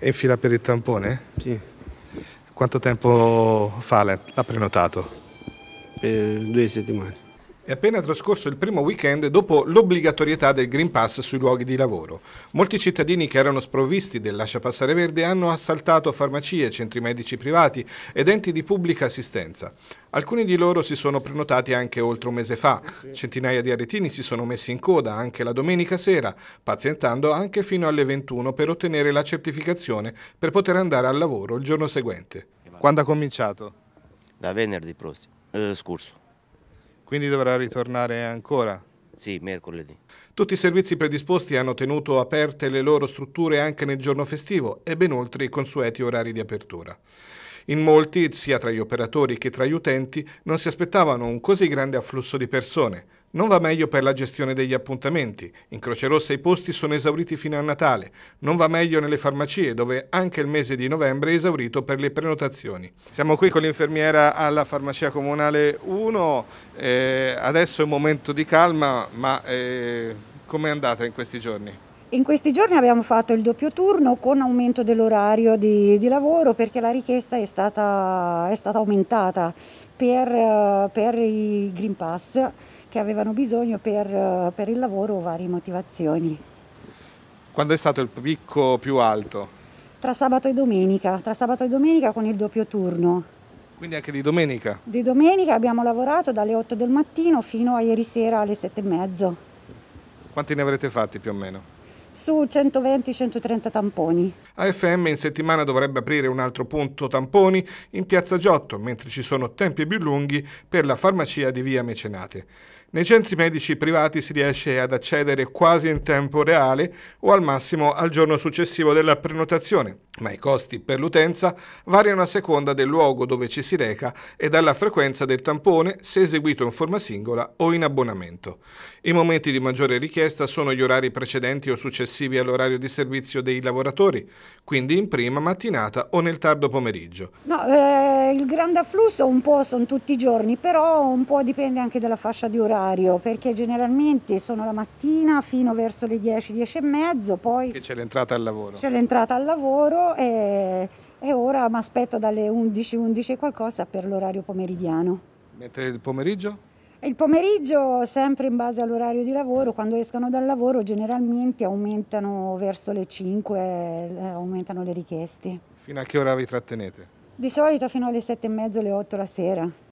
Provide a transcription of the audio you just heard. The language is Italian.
È in fila per il tampone? Sì. Quanto tempo fa l'ha prenotato? Per eh, due settimane. È appena trascorso il primo weekend dopo l'obbligatorietà del Green Pass sui luoghi di lavoro. Molti cittadini che erano sprovvisti del lascia passare verde hanno assaltato farmacie, centri medici privati ed enti di pubblica assistenza. Alcuni di loro si sono prenotati anche oltre un mese fa. Centinaia di aretini si sono messi in coda anche la domenica sera, pazientando anche fino alle 21 per ottenere la certificazione per poter andare al lavoro il giorno seguente. Quando ha cominciato? Da venerdì prossimo, eh, scorso quindi dovrà ritornare ancora? Sì, mercoledì. Tutti i servizi predisposti hanno tenuto aperte le loro strutture anche nel giorno festivo e ben oltre i consueti orari di apertura. In molti, sia tra gli operatori che tra gli utenti, non si aspettavano un così grande afflusso di persone, non va meglio per la gestione degli appuntamenti. In Croce Rossa i posti sono esauriti fino a Natale. Non va meglio nelle farmacie, dove anche il mese di novembre è esaurito per le prenotazioni. Siamo qui con l'infermiera alla farmacia comunale 1. Eh, adesso è un momento di calma, ma eh, è andata in questi giorni? In questi giorni abbiamo fatto il doppio turno con aumento dell'orario di, di lavoro perché la richiesta è stata, è stata aumentata per, eh, per, i Green Pass che avevano bisogno per, eh, per il lavoro varie motivazioni. Quando è stato il picco più alto? Tra sabato e domenica, tra sabato e domenica con il doppio turno. Quindi anche di domenica? Di domenica abbiamo lavorato dalle 8 del mattino fino a ieri sera alle 7 e mezzo. Quanti ne avrete fatti più o meno? su 120-130 tamponi. AFM in settimana dovrebbe aprire un altro punto tamponi in Piazza Giotto, mentre ci sono tempi più lunghi per la farmacia di Via Mecenate. Nei centri medici privati si riesce ad accedere quasi in tempo reale o al massimo al giorno successivo della prenotazione, ma i costi per l'utenza variano a seconda del luogo dove ci si reca e dalla frequenza del tampone se eseguito in forma singola o in abbonamento. I momenti di maggiore richiesta sono gli orari precedenti o successivi successivi all'orario di servizio dei lavoratori, quindi in prima mattinata o nel tardo pomeriggio? No, eh, il grande afflusso un po' sono tutti i giorni, però un po' dipende anche dalla fascia di orario, perché generalmente sono la mattina fino verso le 10, 10 e mezzo, poi... Che c'è l'entrata al lavoro. C'è l'entrata al lavoro e, e ora mi aspetto dalle 11, 11 qualcosa per l'orario pomeridiano. Mentre il pomeriggio? Il pomeriggio, sempre in base all'orario di lavoro, quando escono dal lavoro generalmente aumentano verso le 5, eh, aumentano le richieste. Fino a che ora vi trattenete? Di solito fino alle 7 e mezzo, alle 8 la sera.